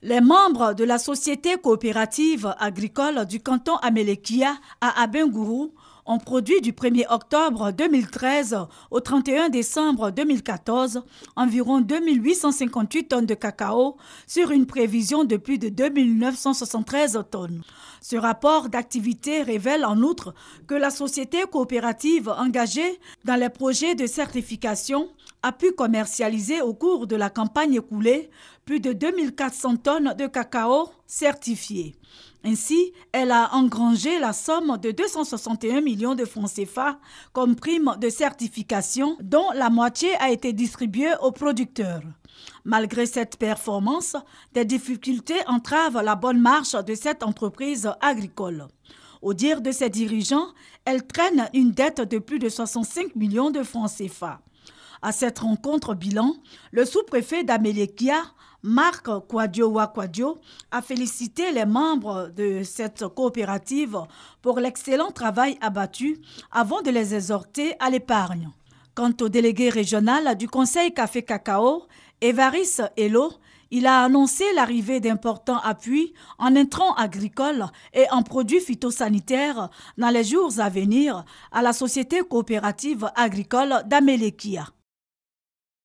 Les membres de la Société coopérative agricole du canton Amelekia à Abengourou ont produit du 1er octobre 2013 au 31 décembre 2014 environ 2858 tonnes de cacao sur une prévision de plus de 2973 tonnes. Ce rapport d'activité révèle en outre que la société coopérative engagée dans les projets de certification a pu commercialiser au cours de la campagne écoulée plus de 2400 tonnes de cacao certifiées. Ainsi, elle a engrangé la somme de 261 millions de francs CFA comme prime de certification, dont la moitié a été distribuée aux producteurs. Malgré cette performance, des difficultés entravent la bonne marche de cette entreprise agricole. Au dire de ses dirigeants, elle traîne une dette de plus de 65 millions de francs CFA. À cette rencontre bilan, le sous-préfet d'Amelekia, Marc Quadio Wakwadio, a félicité les membres de cette coopérative pour l'excellent travail abattu avant de les exhorter à l'épargne. Quant au délégué régional du Conseil Café Cacao, Evaris Elo, il a annoncé l'arrivée d'importants appuis en intrants agricoles et en produits phytosanitaires dans les jours à venir à la Société coopérative agricole d'Amelekia.